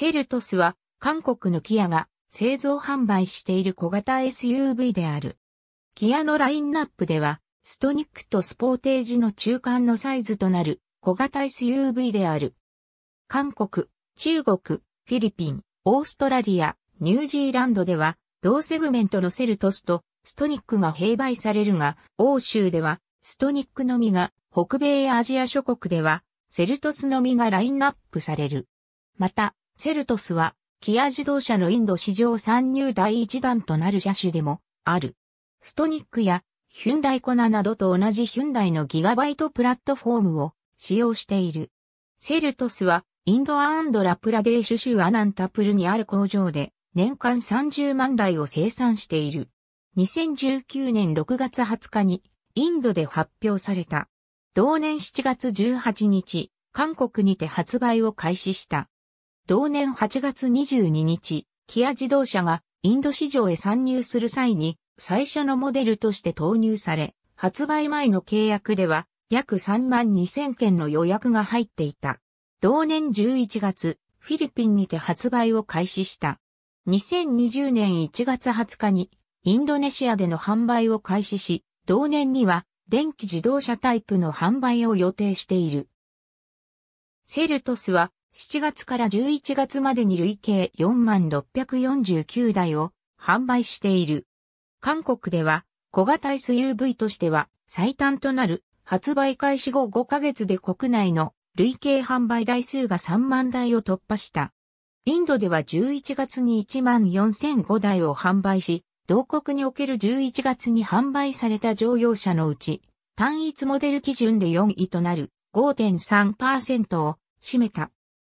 セルトスは韓国のキアが製造販売している小型 SUV である。キアのラインナップでは、ストニックとスポーテージの中間のサイズとなる小型 SUV である。韓国、中国、フィリピン、オーストラリア、ニュージーランドでは、同セグメントのセルトスとストニックが併売されるが、欧州ではストニックのみが、北米やアジア諸国ではセルトスのみがラインナップされる。また、セルトスは、キア自動車のインド市場参入第一弾となる車種でもある。ストニックやヒュンダイコナなどと同じヒュンダイのギガバイトプラットフォームを使用している。セルトスはインドアンドラプラデーシュ州アナンタプルにある工場で年間30万台を生産している。2019年6月20日にインドで発表された。同年7月18日、韓国にて発売を開始した。同年8月22日、キア自動車がインド市場へ参入する際に最初のモデルとして投入され、発売前の契約では約3万2000件の予約が入っていた。同年11月、フィリピンにて発売を開始した。2020年1月20日にインドネシアでの販売を開始し、同年には電気自動車タイプの販売を予定している。セルトスは7月から11月までに累計4649台を販売している。韓国では小型 SUV としては最短となる発売開始後5ヶ月で国内の累計販売台数が3万台を突破した。インドでは11月に1万4005台を販売し、同国における11月に販売された乗用車のうち、単一モデル基準で4位となる5.3%を占めた。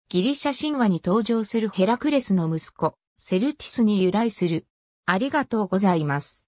ギリシャ神話に登場するヘラクレスの息子、セルティスに由来する。ありがとうございます。